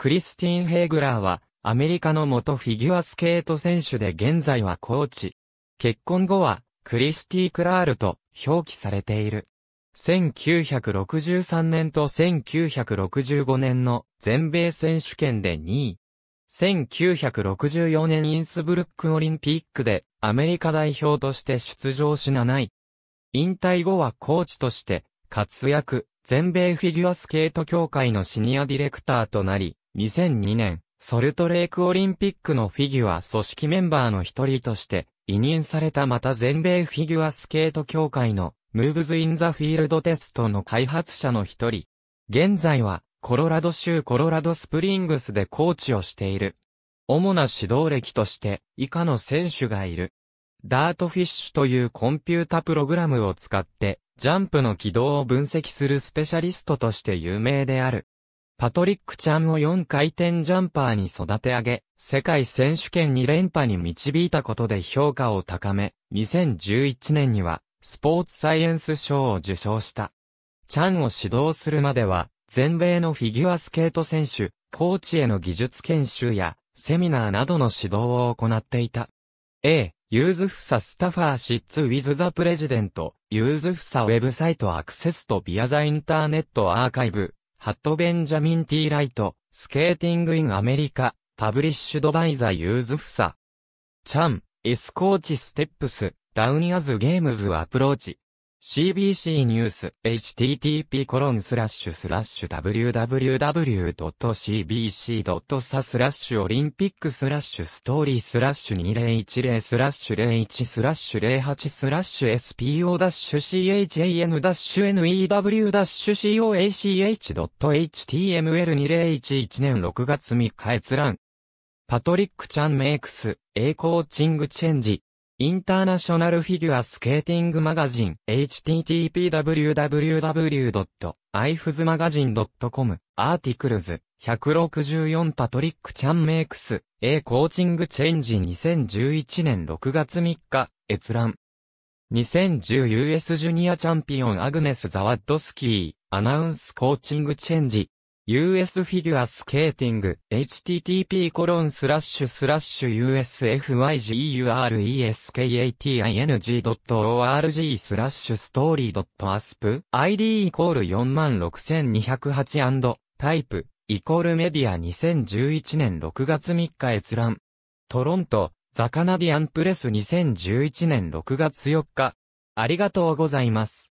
クリスティン・ヘーグラーは、アメリカの元フィギュアスケート選手で現在はコーチ。結婚後は、クリスティ・クラールと表記されている。1963年と1965年の全米選手権で2位。1964年インスブルックオリンピックでアメリカ代表として出場し7位。引退後はコーチとして活躍、全米フィギュアスケート協会のシニアディレクターとなり、2002年、ソルトレークオリンピックのフィギュア組織メンバーの一人として、委任されたまた全米フィギュアスケート協会の、ムーブズ・イン・ザ・フィールド・テストの開発者の一人。現在は、コロラド州コロラドスプリングスでコーチをしている。主な指導歴として、以下の選手がいる。ダートフィッシュというコンピュータプログラムを使って、ジャンプの軌道を分析するスペシャリストとして有名である。パトリック・チャンを4回転ジャンパーに育て上げ、世界選手権2連覇に導いたことで評価を高め、2011年には、スポーツサイエンス賞を受賞した。チャンを指導するまでは、全米のフィギュアスケート選手、コーチへの技術研修や、セミナーなどの指導を行っていた。A、ユーズフサスタファーシッツウィズザプレジデント、ユーズフサウェブサイトアクセスとビアザインターネットアーカイブ、ハット・ベンジャミン・ティー・ライト、スケーティング・イン・アメリカ、パブリッシュドバイザ・ユーズ・フサ。チャン、エスコーチ・ステップス、ダウニアズ・ゲームズ・アプローチ。CBC ニュース http コロンスラッシュスラッシュ www.cbc.sa スラッシュオリンピックスラッシュストーリースラッシュ2010スラッシュ01スラッシュ08スラッシュ SPO-CHAN-NEW-COACH.html2011 年6月3日閲覧パトリック・チャン・メイクス、エコーチング・チェンジ、インターナショナルフィギュアスケーティングマガジン http://www.ifsmagazine.com アーティクルズ164パトリック・チャンメイクス A コーチングチェンジ2011年6月3日閲覧 2010US ジュニアチャンピオンアグネス・ザワッドスキーアナウンスコーチングチェンジ US フィギュアスケーティング http コロンスラッシュスラッシュ usfygureskating.org スラッシュストーリー .asp id イコール 46208& タイプイコールメディア2011年6月3日閲覧トロントザカナディアンプレス2011年6月4日ありがとうございます。